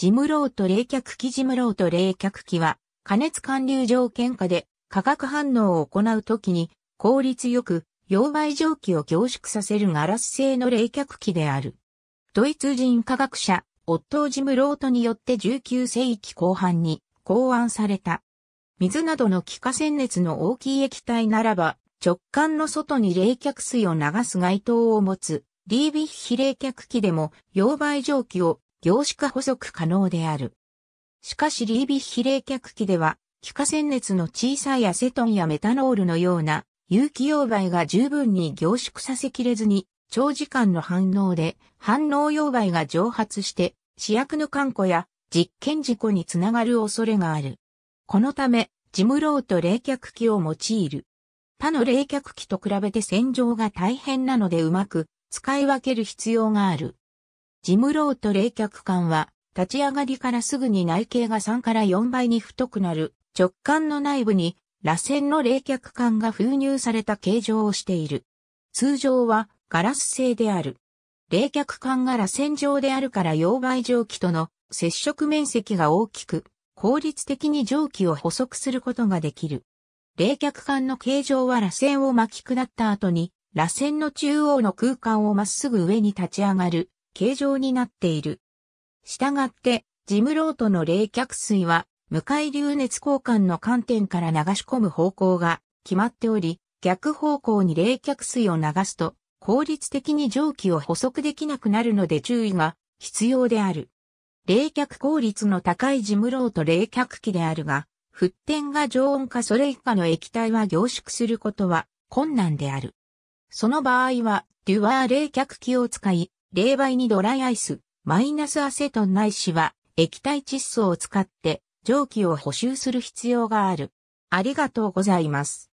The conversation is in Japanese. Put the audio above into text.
ジムロート冷却機ジムロート冷却機は、加熱管流条件下で化学反応を行うときに、効率よく、溶媒蒸気を凝縮させるガラス製の冷却機である。ドイツ人科学者、オットー・ジムロートによって19世紀後半に考案された。水などの気化鮮熱の大きい液体ならば、直管の外に冷却水を流す街灯を持つ、リービッヒ冷却機でも溶媒蒸気を凝縮補足可能である。しかしリービッヒ冷却器では、気化鮮熱の小さいアセトンやメタノールのような有機溶媒が十分に凝縮させきれずに、長時間の反応で反応溶媒が蒸発して試薬の観光や実験事故につながる恐れがある。このため、ジムロート冷却器を用いる。他の冷却器と比べて洗浄が大変なのでうまく使い分ける必要がある。ジムロート冷却管は、立ち上がりからすぐに内径が3から4倍に太くなる直管の内部に螺旋の冷却管が封入された形状をしている。通常はガラス製である。冷却管が螺旋状であるから溶媒蒸気との接触面積が大きく、効率的に蒸気を捕捉することができる。冷却管の形状は螺旋を巻き下った後に、螺旋の中央の空間をまっすぐ上に立ち上がる形状になっている。したがって、ジムロートの冷却水は、かい流熱交換の観点から流し込む方向が決まっており、逆方向に冷却水を流すと、効率的に蒸気を捕捉できなくなるので注意が必要である。冷却効率の高いジムロート冷却器であるが、沸点が常温かそれ以下の液体は凝縮することは困難である。その場合は、デュワー冷却器を使い、冷媒にドライアイス、マイナスアセトンないしは液体窒素を使って蒸気を補修する必要がある。ありがとうございます。